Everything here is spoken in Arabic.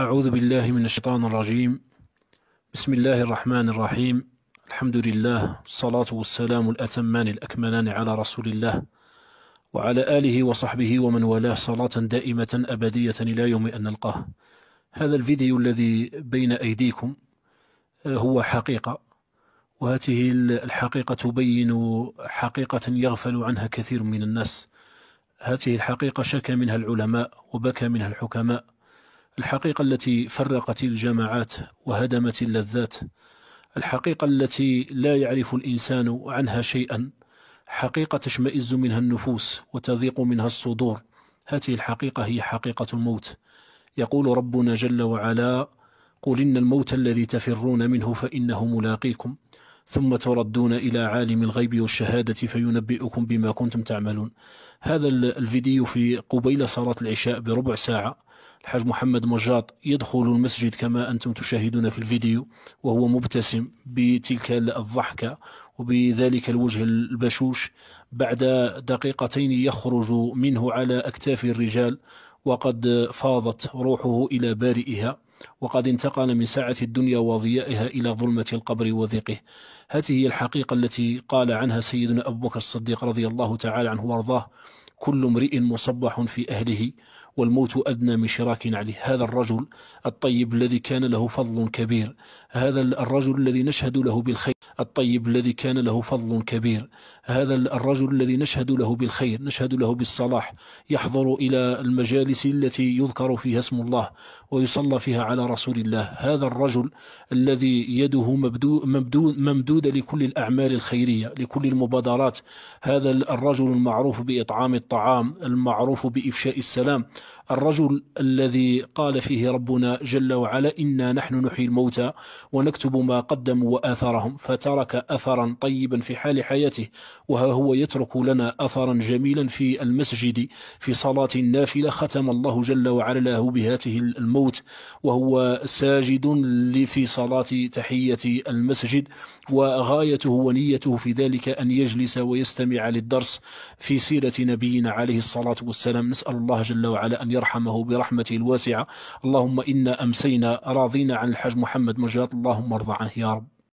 أعوذ بالله من الشيطان الرجيم بسم الله الرحمن الرحيم الحمد لله الصلاة والسلام الأتمان الأكملان على رسول الله وعلى آله وصحبه ومن والاه صلاة دائمة أبدية إلى يوم أن نلقاه هذا الفيديو الذي بين أيديكم آه، هو حقيقة وهذه الحقيقة تبين حقيقة يغفل عنها كثير من الناس هذه الحقيقة شكى منها العلماء وبكى منها الحكماء الحقيقة التي فرقت الجماعات وهدمت اللذات الحقيقة التي لا يعرف الإنسان عنها شيئا حقيقة تشمئز منها النفوس وتضيق منها الصدور هذه الحقيقة هي حقيقة الموت يقول ربنا جل وعلا قل إن الموت الذي تفرون منه فإنه ملاقيكم ثم تردون إلى عالم الغيب والشهادة فينبئكم بما كنتم تعملون هذا الفيديو في قبيل صلاة العشاء بربع ساعة الحاج محمد مجاط يدخل المسجد كما أنتم تشاهدون في الفيديو وهو مبتسم بتلك الضحكة وبذلك الوجه البشوش بعد دقيقتين يخرج منه على أكتاف الرجال وقد فاضت روحه إلى بارئها وقد انتقل من ساعة الدنيا وضيائها إلى ظلمة القبر وضيقه هذه هي الحقيقة التي قال عنها سيدنا أبو بكر الصديق رضي الله تعالى عنه وارضاه كل امرئ مصبح في أهله والموت أدنى من شراك عليه هذا الرجل الطيب الذي كان له فضل كبير هذا الرجل الذي نشهد له بالخير الطيب الذي كان له فضل كبير هذا الرجل الذي نشهد له بالخير نشهد له بالصلاح يحضر إلى المجالس التي يذكر فيها اسم الله ويصلى فيها على رسول الله هذا الرجل الذي يده ممدود, لكل الأعمال الخيرية لكل المبادرات هذا الرجل المعروف بإطعام الطعام المعروف بإفشاء السلام الرجل الذي قال فيه ربنا جل وعلا إنا نحن نحيي الموتى ونكتب ما قدموا وآثرهم فترك أثرا طيبا في حال حياته وها هو يترك لنا أثرا جميلا في المسجد في صلاة النافلة ختم الله جل وعلا له بهاته الموت وهو ساجد في صلاة تحية المسجد وغايته ونيته في ذلك أن يجلس ويستمع للدرس في سيرة نبي نبينا عليه الصلاة والسلام نسأل الله جل وعلا أن يرحمه برحمته الواسعة اللهم إنا أمسينا راضينا عن الحاج محمد مجاهد اللهم ارضى عنه يا رب